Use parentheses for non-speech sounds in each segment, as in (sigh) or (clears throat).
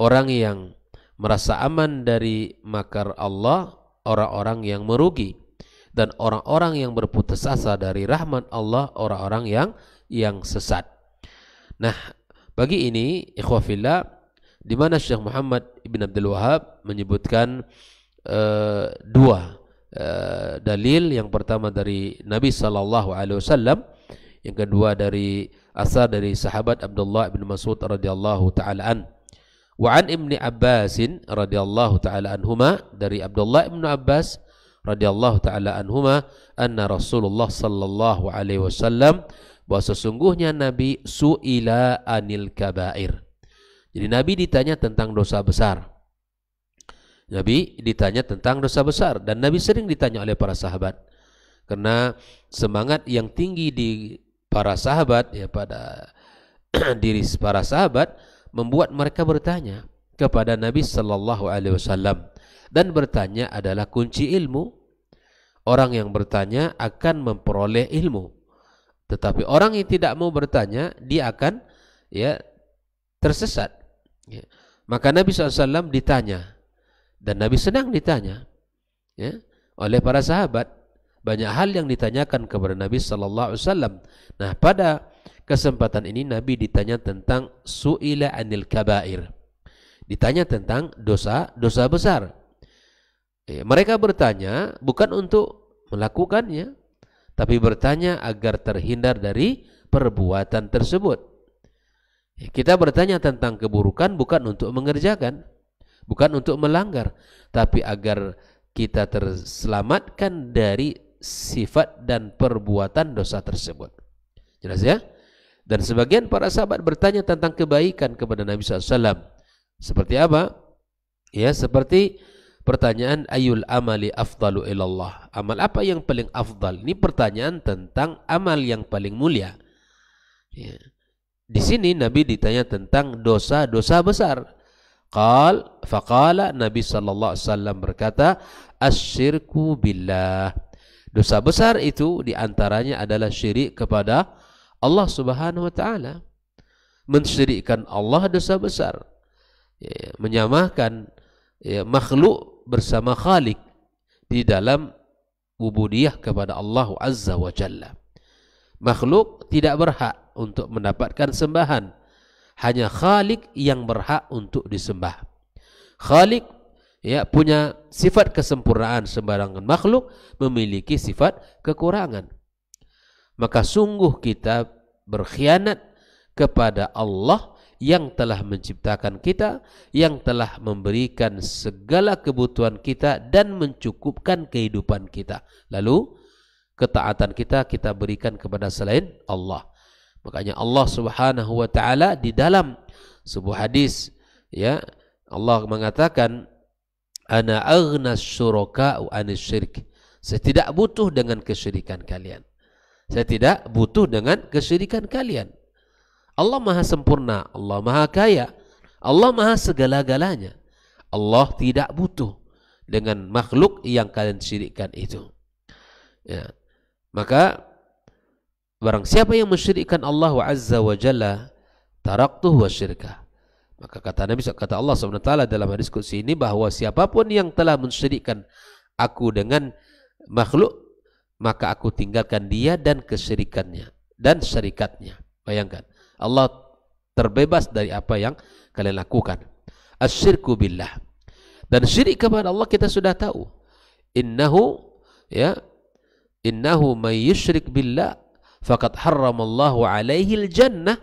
orang yang merasa aman dari makar Allah, orang-orang yang merugi dan orang-orang yang berputus asa dari rahmat Allah, orang-orang yang yang sesat. Nah, bagi ini ikhwafillah di mana Syekh Muhammad Ibn Abdul Wahab menyebutkan uh, dua uh, dalil yang pertama dari Nabi sallallahu alaihi wasallam yang kedua dari asar dari sahabat Abdullah bin Mas'ud radhiyallahu taala an Wa an Ibni Abbasin radhiyallahu taala anhuma dari Abdullah Ibnu Abbas radhiyallahu taala anhuma anna Rasulullah sallallahu alaihi wasallam bahwa sesungguhnya Nabi suila anil kabair. Jadi Nabi ditanya tentang dosa besar. Nabi ditanya tentang dosa besar dan Nabi sering ditanya oleh para sahabat. Karena semangat yang tinggi di para sahabat ya pada (clears throat) diri para sahabat membuat mereka bertanya kepada Nabi Shallallahu Alaihi Wasallam dan bertanya adalah kunci ilmu. Orang yang bertanya akan memperoleh ilmu, tetapi orang yang tidak mau bertanya dia akan ya tersesat. Ya. Maka Nabi SAW ditanya dan Nabi senang ditanya ya, oleh para sahabat banyak hal yang ditanyakan kepada Nabi Sallallahu Alaihi Wasallam. Nah pada kesempatan ini Nabi ditanya tentang su'ila anil kabair. Ditanya tentang dosa-dosa besar. Eh, mereka bertanya bukan untuk melakukannya, tapi bertanya agar terhindar dari perbuatan tersebut. Eh, kita bertanya tentang keburukan bukan untuk mengerjakan, bukan untuk melanggar, tapi agar kita terselamatkan dari sifat dan perbuatan dosa tersebut. Jelas ya? Dan sebagian para sahabat bertanya tentang kebaikan kepada Nabi SAW. Seperti apa? Ya, seperti pertanyaan ayul amali afdalu ilallah. Amal apa yang paling afdal? Ini pertanyaan tentang amal yang paling mulia. Ya. Di sini Nabi ditanya tentang dosa-dosa besar. Qal faqala Nabi sallallahu alaihi wasallam berkata, "Asyirku billah." Dosa besar itu diantaranya adalah syirik kepada Allah Subhanahu wa taala. Mensyirikkan Allah dosa besar. Ya, menyamakan ya, makhluk bersama Khalik di dalam ubudiyah kepada Allah Azza wa Jalla. Makhluk tidak berhak untuk mendapatkan sembahan. Hanya Khalik yang berhak untuk disembah. Khalik ya punya sifat kesempurnaan sembarangan makhluk memiliki sifat kekurangan maka sungguh kita berkhianat kepada Allah yang telah menciptakan kita, yang telah memberikan segala kebutuhan kita dan mencukupkan kehidupan kita. Lalu ketaatan kita kita berikan kepada selain Allah. Makanya Allah Subhanahu wa taala di dalam sebuah hadis ya Allah mengatakan ana aghna syuraka anis syirk. Saya tidak butuh dengan kesyirikan kalian. Saya tidak butuh dengan kesyirikan kalian. Allah maha sempurna, Allah maha kaya, Allah maha segala-galanya. Allah tidak butuh dengan makhluk yang kalian syirikan itu. Ya. Maka barang siapa yang mensyirikan Allah Azza wa Jalla, taraktuh wa syirka. Maka kata Nabi kata Allah SWT dalam hadis kursi ini bahwa siapapun yang telah mensyirikan aku dengan makhluk maka aku tinggalkan dia dan kesyirikannya dan syarikatnya. Bayangkan, Allah terbebas dari apa yang kalian lakukan. Asyirku billah. Dan syirik kepada Allah kita sudah tahu. Innahu ya innahu may yusyrik billah faqad harramallahu alaihi jannah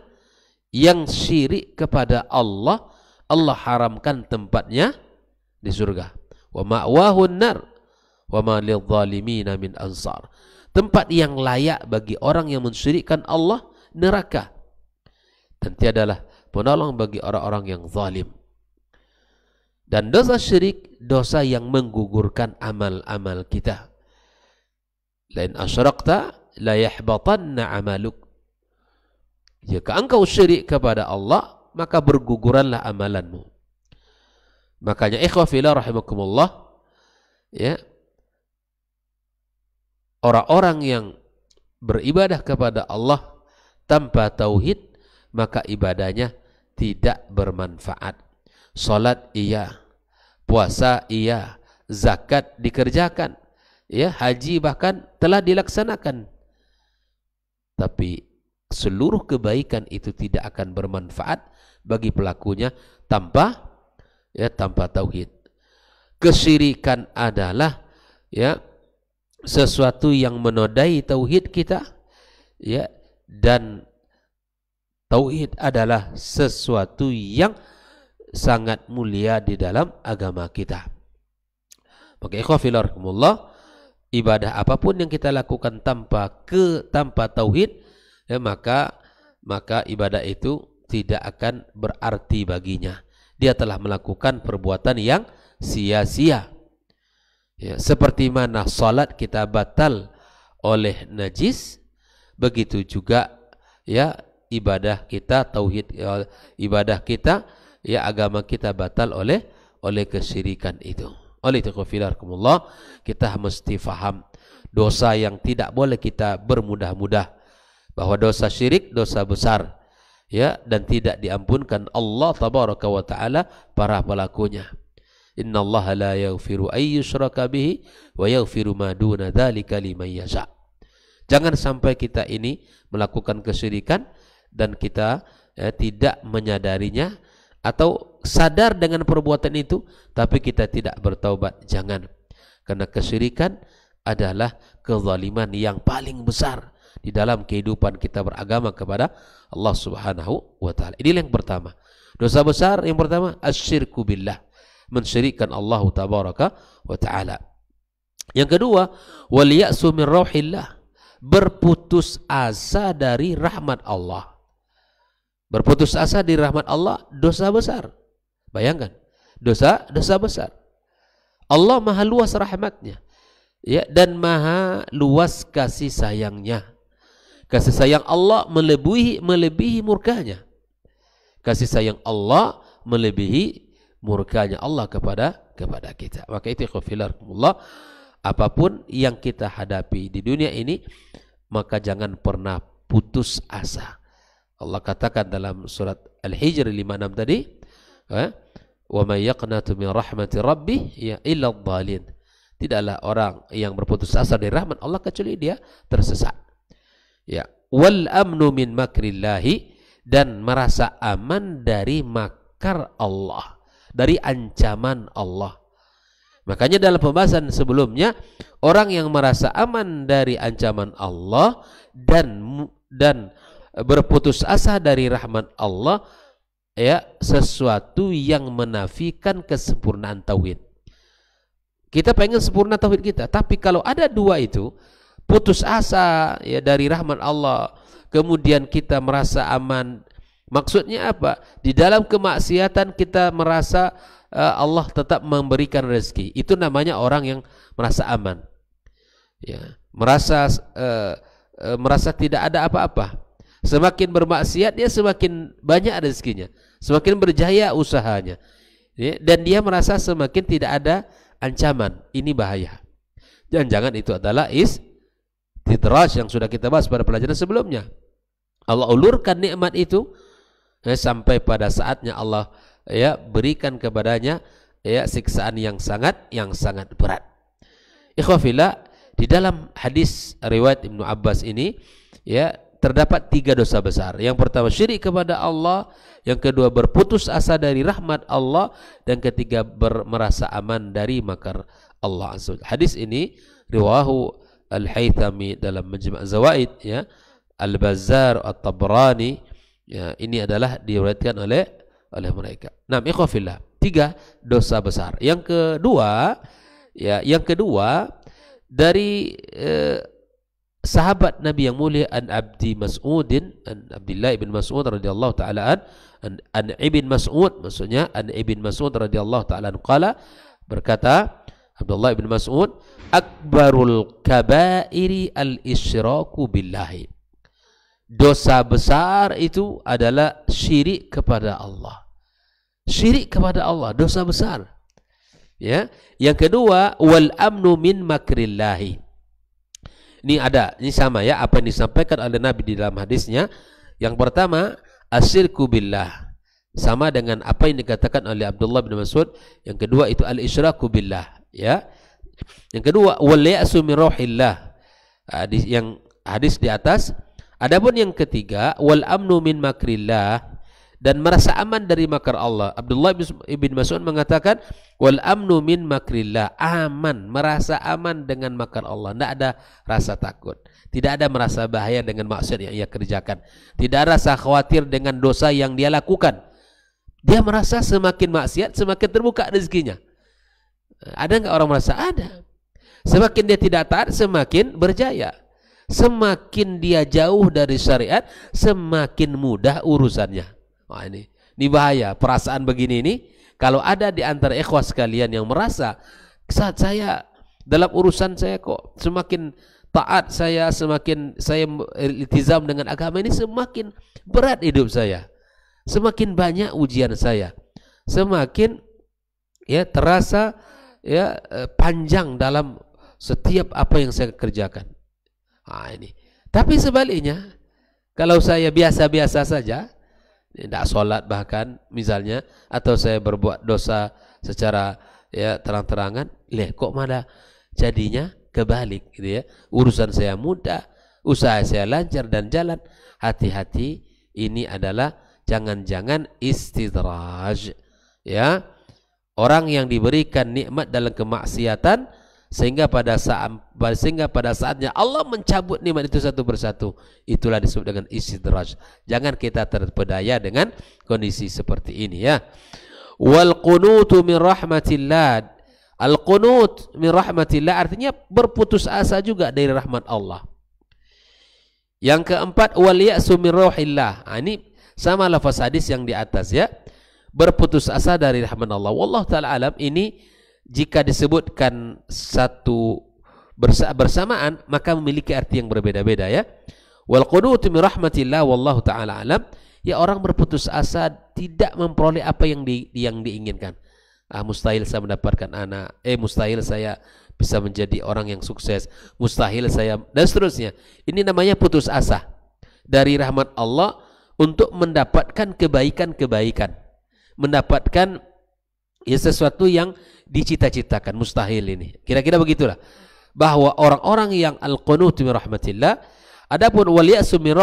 yang syirik kepada Allah Allah haramkan tempatnya di surga wa ma'wahun nar wa ma lidzalimina min ansar tempat yang layak bagi orang yang mensyirikkan Allah neraka dan tiadalah penolong bagi orang-orang yang zalim dan dosa syirik dosa yang menggugurkan amal-amal kita lain asyraqta la yahbatanna amaluk jika engkau syirik kepada Allah maka berguguranlah amalanmu makanya ikhwafillah rahimakumullah ya orang-orang yang beribadah kepada Allah tanpa tauhid maka ibadahnya tidak bermanfaat. Salat iya, puasa iya, zakat dikerjakan, ya haji bahkan telah dilaksanakan. Tapi seluruh kebaikan itu tidak akan bermanfaat bagi pelakunya tanpa ya tanpa tauhid. Kesirikan adalah ya sesuatu yang menodai tauhid kita ya dan tauhid adalah sesuatu yang sangat mulia di dalam agama kita. Maka ikhwafilarkumullah ibadah apapun yang kita lakukan tanpa ke tanpa tauhid ya maka maka ibadah itu tidak akan berarti baginya. Dia telah melakukan perbuatan yang sia-sia. Ya, seperti mana solat kita batal oleh najis, begitu juga ya ibadah kita tauhid ya, ibadah kita ya agama kita batal oleh oleh kesyirikan itu. Oleh itu kafirakumullah kita mesti faham dosa yang tidak boleh kita bermudah-mudah bahwa dosa syirik dosa besar ya dan tidak diampunkan Allah tabaraka wa taala para pelakunya. Allah la yaghfiru ayyushraka bihi wa yaghfiru ma duna liman Jangan sampai kita ini melakukan kesyirikan dan kita eh, tidak menyadarinya atau sadar dengan perbuatan itu tapi kita tidak bertaubat. Jangan. Karena kesyirikan adalah kezaliman yang paling besar di dalam kehidupan kita beragama kepada Allah Subhanahu wa taala. Inilah yang pertama. Dosa besar yang pertama asyirku billah mensyirikkan Allah tabaraka wa taala. Yang kedua, wal ya'su min rauhillah. Berputus asa dari rahmat Allah. Berputus asa dari rahmat Allah dosa besar. Bayangkan, dosa dosa besar. Allah maha luas rahmatnya ya dan maha luas kasih sayangnya kasih sayang Allah melebihi melebihi murkanya kasih sayang Allah melebihi murkanya Allah kepada kepada kita. Maka itu Allah apapun yang kita hadapi di dunia ini maka jangan pernah putus asa. Allah katakan dalam surat Al-Hijr 56 tadi, eh, "Wa may yaqnatu min rahmati rabbih ya illa dhalin." Tidaklah orang yang berputus asa dari rahmat Allah kecuali dia tersesat. Ya, wal amnu min makrillah dan merasa aman dari makar Allah dari ancaman Allah. Makanya dalam pembahasan sebelumnya orang yang merasa aman dari ancaman Allah dan dan berputus asa dari rahmat Allah ya sesuatu yang menafikan kesempurnaan tauhid. Kita pengen sempurna tauhid kita, tapi kalau ada dua itu putus asa ya dari rahmat Allah, kemudian kita merasa aman Maksudnya apa? Di dalam kemaksiatan kita merasa eh, Allah tetap memberikan rezeki. Itu namanya orang yang merasa aman. Ya, merasa uh, uh, merasa tidak ada apa-apa. Semakin bermaksiat dia semakin banyak rezekinya, semakin berjaya usahanya. Ya, dan dia merasa semakin tidak ada ancaman. Ini bahaya. Dan jangan itu adalah is tidraj yang sudah kita bahas pada pelajaran sebelumnya. Allah ulurkan nikmat itu eh, sampai pada saatnya Allah ya berikan kepadanya ya siksaan yang sangat yang sangat berat. Ikhwafillah di dalam hadis riwayat Ibnu Abbas ini ya terdapat tiga dosa besar. Yang pertama syirik kepada Allah, yang kedua berputus asa dari rahmat Allah, dan ketiga bermerasa merasa aman dari makar Allah. Hadis ini riwahu Al-Haythami dalam Majma' Zawaid ya, Al-Bazzar At-Tabrani Ya, ini adalah diriwayatkan oleh oleh mereka. Nah, ikhwafillah. Tiga dosa besar. Yang kedua, ya, yang kedua dari eh, sahabat Nabi yang mulia An Abdi Mas'udin An Abdullah ibn Mas'ud radhiyallahu taala an, an ibn Mas'ud maksudnya An ibn Mas'ud radhiyallahu taala qala berkata Abdullah ibn Mas'ud akbarul kabairi al-isyraku billahi dosa besar itu adalah syirik kepada Allah. Syirik kepada Allah, dosa besar. Ya. Yang kedua, wal amnu min makrillahi. Ini ada, ini sama ya apa yang disampaikan oleh Nabi di dalam hadisnya. Yang pertama, asyirku billah. Sama dengan apa yang dikatakan oleh Abdullah bin Mas'ud. Yang kedua itu al-isyraku billah, ya. Yang kedua, wal ya'su min rohillah. Hadis yang hadis di atas Adapun yang ketiga, wal amnu min makrillah dan merasa aman dari makar Allah. Abdullah bin Mas'ud mengatakan, "Wal amnu min makrillah." Aman, merasa aman dengan makar Allah. Tidak ada rasa takut. Tidak ada merasa bahaya dengan maksiat yang ia kerjakan. Tidak ada rasa khawatir dengan dosa yang dia lakukan. Dia merasa semakin maksiat semakin terbuka rezekinya. Ada enggak orang merasa ada? Semakin dia tidak taat, semakin berjaya. Semakin dia jauh dari syariat, semakin mudah urusannya. Wah ini, ini bahaya. Perasaan begini ini, kalau ada di antara ikhwas sekalian yang merasa saat saya dalam urusan saya kok semakin taat saya semakin saya iltizam dengan agama ini semakin berat hidup saya semakin banyak ujian saya semakin ya terasa ya eh, panjang dalam setiap apa yang saya kerjakan Nah, ini. Tapi sebaliknya, kalau saya biasa-biasa saja, tidak ya, sholat bahkan misalnya, atau saya berbuat dosa secara ya terang-terangan, leh kok malah jadinya kebalik gitu ya. Urusan saya mudah, usaha saya lancar dan jalan. Hati-hati, ini adalah jangan-jangan istidraj ya. Orang yang diberikan nikmat dalam kemaksiatan sehingga pada saat sehingga pada saatnya Allah mencabut nikmat itu satu persatu itulah disebut dengan istidraj jangan kita terpedaya dengan kondisi seperti ini ya wal qunutu min rahmatillah al qunut min rahmatillah artinya berputus asa juga dari rahmat Allah yang keempat wal ya'su min rauhillah nah, ini sama lafaz hadis yang di atas ya berputus asa dari rahmat Allah wallahu taala alam ini jika disebutkan satu bersamaan maka memiliki arti yang berbeda-beda ya. Wal qunutu min rahmatillah wallahu taala alam. Ya orang berputus asa tidak memperoleh apa yang di, yang diinginkan. Ah, mustahil saya mendapatkan anak. Eh mustahil saya bisa menjadi orang yang sukses. Mustahil saya dan seterusnya. Ini namanya putus asa dari rahmat Allah untuk mendapatkan kebaikan-kebaikan. Mendapatkan ya sesuatu yang dicita-citakan mustahil ini kira-kira begitulah bahwa orang-orang yang al-qunut min rahmatillah adapun wal ya'su min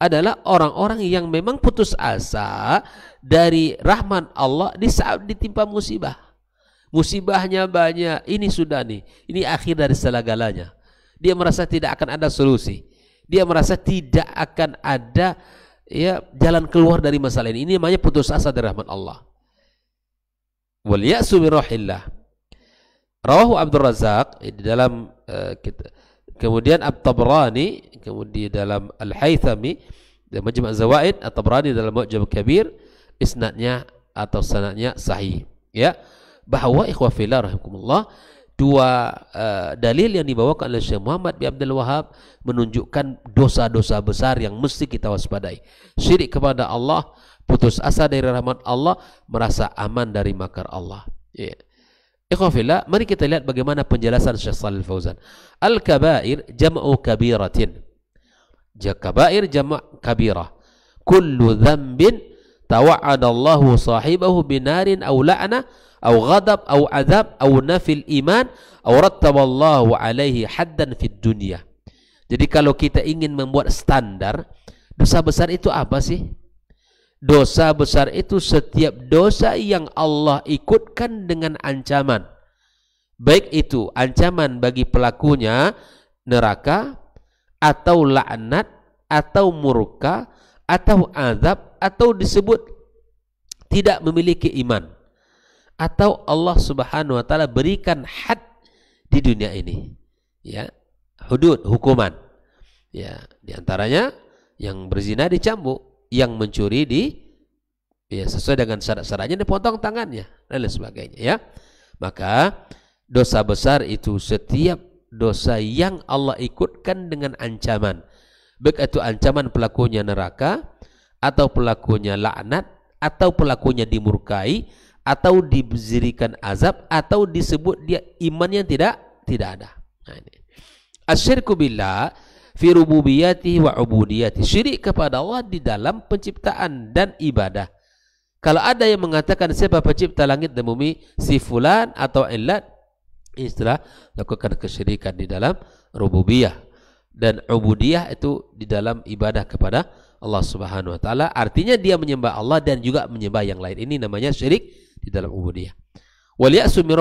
adalah orang-orang yang memang putus asa dari rahman Allah di saat ditimpa musibah. Musibahnya banyak, ini sudah nih, ini akhir dari segala-galanya. Dia merasa tidak akan ada solusi. Dia merasa tidak akan ada ya jalan keluar dari masalah ini. Ini namanya putus asa dari rahmat Allah wal ya'su bi rahillah rawahu Abdul Razak eh, di dalam uh, kita, kemudian At-Tabrani kemudian dalam Al-Haythami dalam Majmu' Zawaid At-Tabrani dalam Mu'jam Kabir isnadnya atau sanadnya sahih ya bahwa ikhwah fillah rahimakumullah dua uh, dalil yang dibawakan oleh Syekh Muhammad bin Abdul Wahab menunjukkan dosa-dosa besar yang mesti kita waspadai. Syirik kepada Allah putus asa dari rahmat Allah, merasa aman dari makar Allah. Ya. Ikhwafillah, mari kita lihat bagaimana penjelasan Syekh Shalal Fauzan. Al-kabair jam'u kabiratin. Kabair jama' kabirah. Kullu dhanbin tawa'adallahu sahibahu binarin aw la'na aw ghadab aw azab aw nafil iman aw rattaballahu alaihi haddan fid dunya. Jadi kalau kita ingin membuat standar, dosa besar itu apa sih? dosa besar itu setiap dosa yang Allah ikutkan dengan ancaman. Baik itu ancaman bagi pelakunya neraka atau laknat atau murka atau azab atau disebut tidak memiliki iman atau Allah Subhanahu wa taala berikan had di dunia ini ya hudud hukuman ya di antaranya yang berzina dicambuk yang mencuri di ya sesuai dengan syarat-syaratnya dipotong tangannya dan lain sebagainya ya. Maka dosa besar itu setiap dosa yang Allah ikutkan dengan ancaman. Baik itu ancaman pelakunya neraka atau pelakunya laknat atau pelakunya dimurkai atau dizirikan azab atau disebut dia iman yang tidak tidak ada. Nah ini. Asyirku billah fi rububiyatihi wa ubudiyati. Syirik kepada Allah di dalam penciptaan dan ibadah. Kalau ada yang mengatakan siapa pencipta langit dan bumi, si fulan atau illat, istilah lakukan kesyirikan di dalam rububiyah dan ubudiyah itu di dalam ibadah kepada Allah Subhanahu wa taala. Artinya dia menyembah Allah dan juga menyembah yang lain. Ini namanya syirik di dalam ubudiyah. Wal ya'su min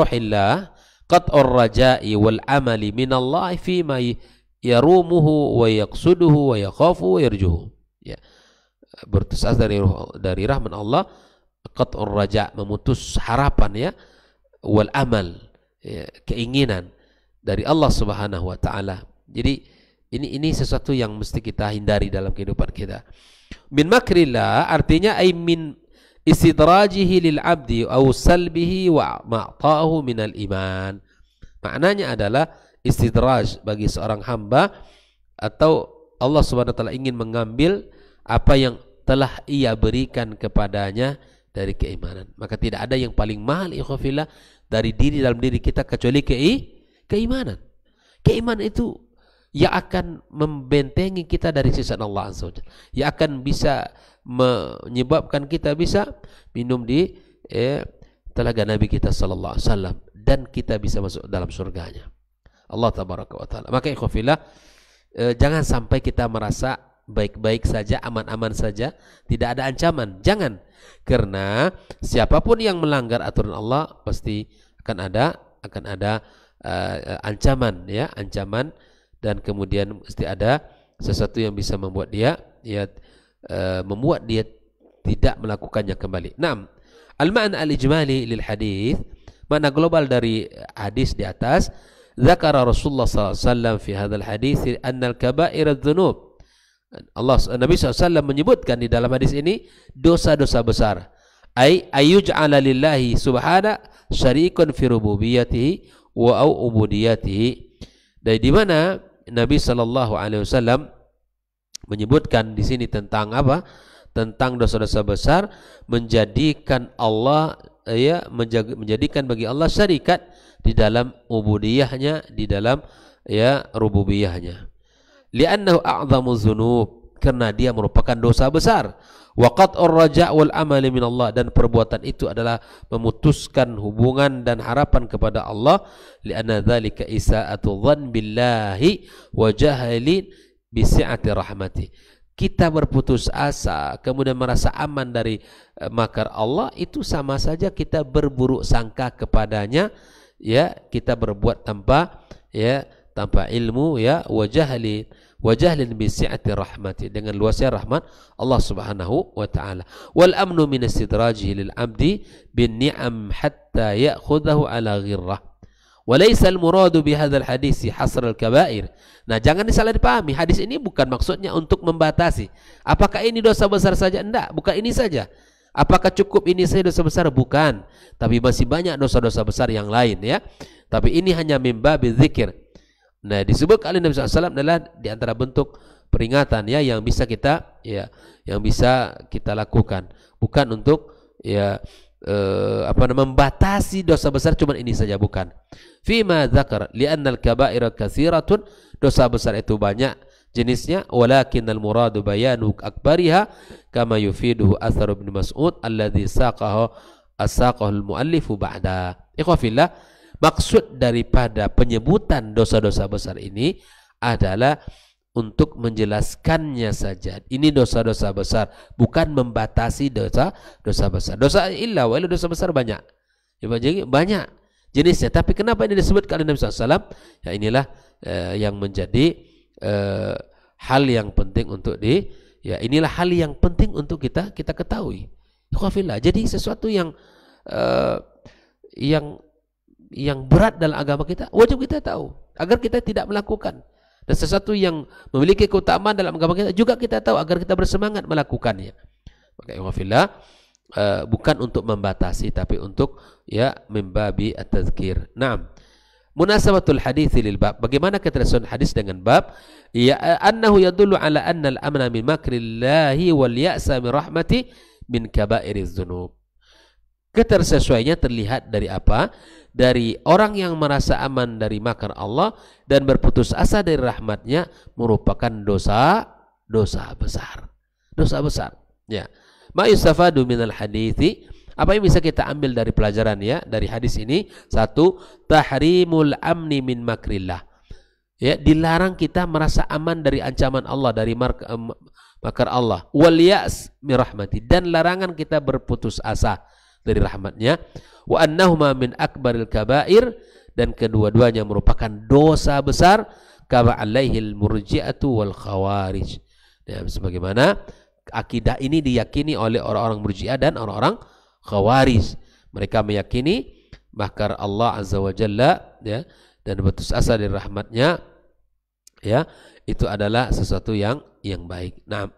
qat'ur raja'i wal amali min Allah fi ma yarumuhu wa yaqsuduhu wa yakhafu wa yarjuhu ya bertisas dari dari rahmat Allah qat'ur raja memutus harapan ya wal amal ya, keinginan dari Allah Subhanahu wa taala jadi ini ini sesuatu yang mesti kita hindari dalam kehidupan kita min makrillah artinya ay min istidrajihi lil abdi au salbihi wa ma'tahu minal iman maknanya adalah istidraj bagi seorang hamba atau Allah Subhanahu wa taala ingin mengambil apa yang telah ia berikan kepadanya dari keimanan. Maka tidak ada yang paling mahal ikhwafillah dari diri dalam diri kita kecuali ke keimanan. Keimanan itu yang akan membentengi kita dari sisa Allah Azza Yang akan bisa menyebabkan kita bisa minum di eh, telaga Nabi kita sallallahu alaihi wasallam dan kita bisa masuk dalam surganya. Allah tabaraka wa taala. Maka ikhwafillah eh, jangan sampai kita merasa baik-baik saja, aman-aman saja, tidak ada ancaman. Jangan. Karena siapapun yang melanggar aturan Allah pasti akan ada akan ada eh, ancaman ya, ancaman dan kemudian mesti ada sesuatu yang bisa membuat dia ya eh, membuat dia tidak melakukannya kembali. Naam. Al-ma'na al-ijmali lil hadis, makna global dari hadis di atas ذكر رسول الله صلى الله عليه وسلم في هذا الحديث أن الكبائر الذنوب Allah Nabi SAW menyebutkan di dalam hadis ini dosa-dosa besar. Ay ayuj'ala lillahi subhana syarikun fi rububiyatihi wa au ubudiyatihi. Dari di mana Nabi sallallahu alaihi wasallam menyebutkan di sini tentang apa? Tentang dosa-dosa besar menjadikan Allah ya menjadikan bagi Allah syarikat di dalam ubudiyahnya, di dalam ya rububiyahnya. Li'annahu a'zamu dzunub karena dia merupakan dosa besar. Waqat ar-raja' wal amali min Allah dan perbuatan itu adalah memutuskan hubungan dan harapan kepada Allah li'anna dzalika isa'atu dzan billahi wa jahalin bi si'ati rahmatih kita berputus asa kemudian merasa aman dari eh, makar Allah itu sama saja kita berburuk sangka kepadanya ya kita berbuat tanpa ya tanpa ilmu ya wajahli wajahlin bi si'ati rahmati dengan luasnya rahmat Allah Subhanahu wa taala wal amnu min istidrajihi lil abdi bin ni'am hatta ya'khudahu ala ghirrah walaysa al muradu bi hadzal hadisi hasr al kaba'ir nah jangan disalah dipahami hadis ini bukan maksudnya untuk membatasi apakah ini dosa besar saja enggak bukan ini saja Apakah cukup ini saya dosa besar? Bukan. Tapi masih banyak dosa-dosa besar yang lain ya. Tapi ini hanya mimba bidzikir. Nah disebut kali Nabi SAW adalah di antara bentuk peringatan ya yang bisa kita ya yang bisa kita lakukan bukan untuk ya eh, apa namanya membatasi dosa besar cuma ini saja bukan fima dzakar li'anna al-kaba'ira katsiratun dosa besar itu banyak jenisnya walakinnal muradu bayanu akbariha kama yufiduhu athar ibn Mas'ud alladhi saqahu asaqahul muallifu ba'da ikhwafillah maksud daripada penyebutan dosa-dosa besar ini adalah untuk menjelaskannya saja ini dosa-dosa besar bukan membatasi dosa dosa besar dosa illa wa dosa besar banyak ya, banyak jenisnya tapi kenapa ini disebut oleh Nabi SAW ya inilah eh, yang menjadi eh, hal yang penting untuk di ya inilah hal yang penting untuk kita kita ketahui. Ikhwafillah. Jadi sesuatu yang eh, yang yang berat dalam agama kita wajib kita tahu agar kita tidak melakukan dan sesuatu yang memiliki keutamaan dalam agama kita juga kita tahu agar kita bersemangat melakukannya. Maka ikhwafillah uh, bukan untuk membatasi tapi untuk ya membabi at-tazkir. Naam munasabatul hadis lil bab. Bagaimana keterkaitan hadis dengan bab? Ya annahu yadullu ala anna al-amna min makrillahi wal ya'sa min rahmati min kaba'iriz dzunub. Ketersesuaiannya terlihat dari apa? Dari orang yang merasa aman dari makar Allah dan berputus asa dari rahmatnya merupakan dosa dosa besar. Dosa besar. Ya. Ma yustafadu minal hadithi apa yang bisa kita ambil dari pelajaran ya dari hadis ini? Satu, tahrimul amni min makrillah. Ya, dilarang kita merasa aman dari ancaman Allah dari mark, um, makar Allah. Wal ya's mirahmati dan larangan kita berputus asa dari rahmatnya. Wa annahuma min akbaril kabair dan kedua-duanya merupakan dosa besar kama alaihil murji'atu wal khawarij. Ya, sebagaimana akidah ini diyakini oleh orang-orang murji'ah dan orang-orang Khawarij. Mereka meyakini mahkar Allah Azza wa Jalla ya, dan berputus asa dari rahmatnya ya itu adalah sesuatu yang yang baik. Nah,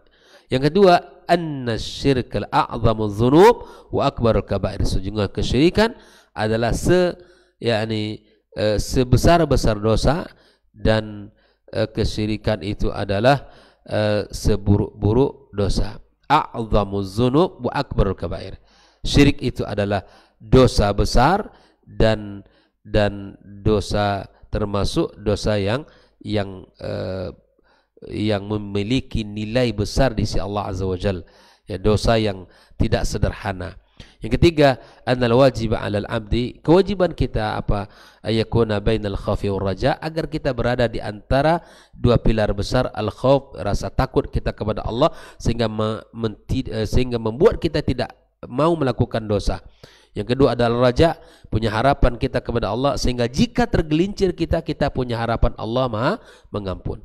yang kedua anna syirkal a'zamu dzunub wa akbarul kabair. Sejumlah kesyirikan adalah se yakni e, sebesar-besar dosa dan e, kesyirikan itu adalah e, seburuk-buruk dosa. A'zamu dzunub wa akbarul kabair syirik itu adalah dosa besar dan dan dosa termasuk dosa yang yang eh, yang memiliki nilai besar di sisi Allah Azza wa Jal ya dosa yang tidak sederhana yang ketiga annal wajib 'alal 'abdi kewajiban kita apa ayakuna bainal khaufi raja agar kita berada di antara dua pilar besar al khauf rasa takut kita kepada Allah sehingga me, eh, sehingga membuat kita tidak mau melakukan dosa. Yang kedua adalah raja, punya harapan kita kepada Allah sehingga jika tergelincir kita, kita punya harapan Allah Maha mengampun.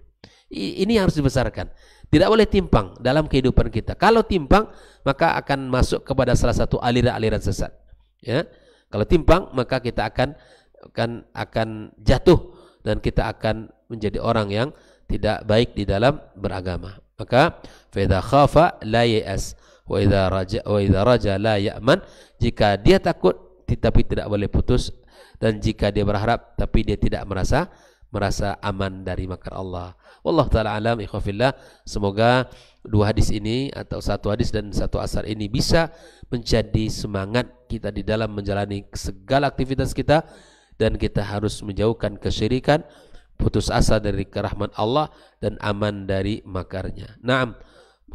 Ini yang harus dibesarkan. Tidak boleh timpang dalam kehidupan kita. Kalau timpang, maka akan masuk kepada salah satu aliran-aliran sesat. Ya. Kalau timpang, maka kita akan akan akan jatuh dan kita akan menjadi orang yang tidak baik di dalam beragama. Maka fa khafa la yas wa idza raja wa idza raja la ya'man jika dia takut tapi tidak boleh putus dan jika dia berharap tapi dia tidak merasa merasa aman dari makar Allah. Wallahu taala alam ikhwafillah. Semoga dua hadis ini atau satu hadis dan satu asar ini bisa menjadi semangat kita di dalam menjalani segala aktivitas kita dan kita harus menjauhkan kesyirikan, putus asa dari kerahmat Allah dan aman dari makarnya. Naam.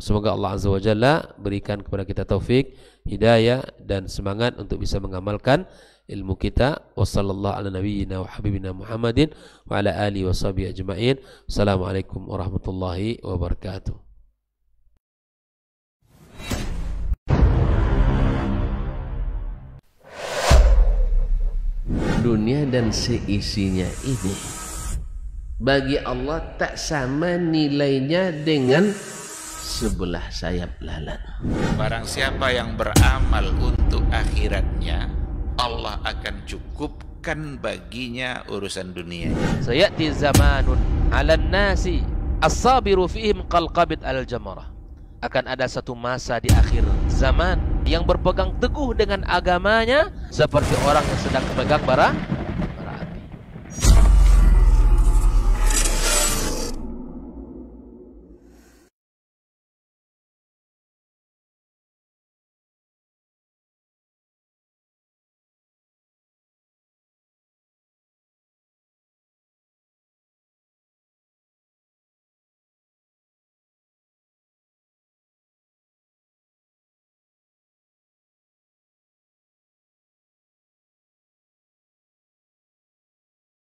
Semoga Allah Azza wa Jalla berikan kepada kita taufik, hidayah dan semangat untuk bisa mengamalkan ilmu kita. Wassallallahu ala nabiyyina wa habibina Muhammadin wa ala alihi wa sahbihi ajma'in. Assalamualaikum warahmatullahi wabarakatuh. dunia dan seisinya ini bagi Allah tak sama nilainya dengan sebelah sayap lalat. Barang siapa yang beramal untuk akhiratnya, Allah akan cukupkan baginya urusan dunia. Sayati zamanun ala nasi as-sabiru fihim qalqabit al-jamarah. Akan ada satu masa di akhir zaman yang berpegang teguh dengan agamanya seperti orang yang sedang memegang bara